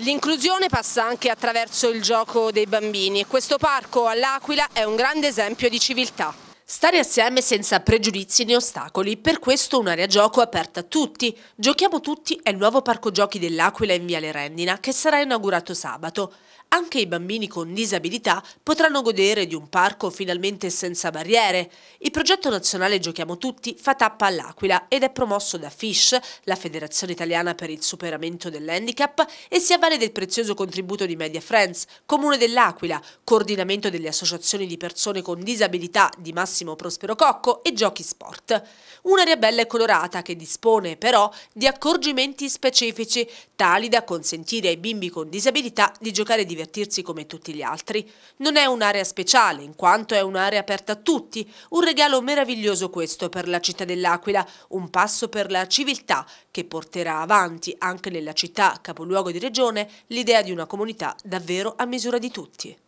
L'inclusione passa anche attraverso il gioco dei bambini e questo parco all'Aquila è un grande esempio di civiltà. Stare assieme senza pregiudizi né ostacoli, per questo un'area gioco aperta a tutti. Giochiamo tutti è il nuovo parco giochi dell'Aquila in Viale Rendina che sarà inaugurato sabato. Anche i bambini con disabilità potranno godere di un parco finalmente senza barriere. Il progetto nazionale Giochiamo Tutti fa tappa all'Aquila ed è promosso da FISH, la Federazione Italiana per il Superamento dell'Handicap, e si avvale del prezioso contributo di Media Friends, Comune dell'Aquila, coordinamento delle associazioni di persone con disabilità di massima Massimo Prospero Cocco e Giochi Sport. Un'area bella e colorata che dispone però di accorgimenti specifici, tali da consentire ai bimbi con disabilità di giocare e divertirsi come tutti gli altri. Non è un'area speciale, in quanto è un'area aperta a tutti, un regalo meraviglioso questo per la città dell'Aquila, un passo per la civiltà che porterà avanti anche nella città capoluogo di regione l'idea di una comunità davvero a misura di tutti.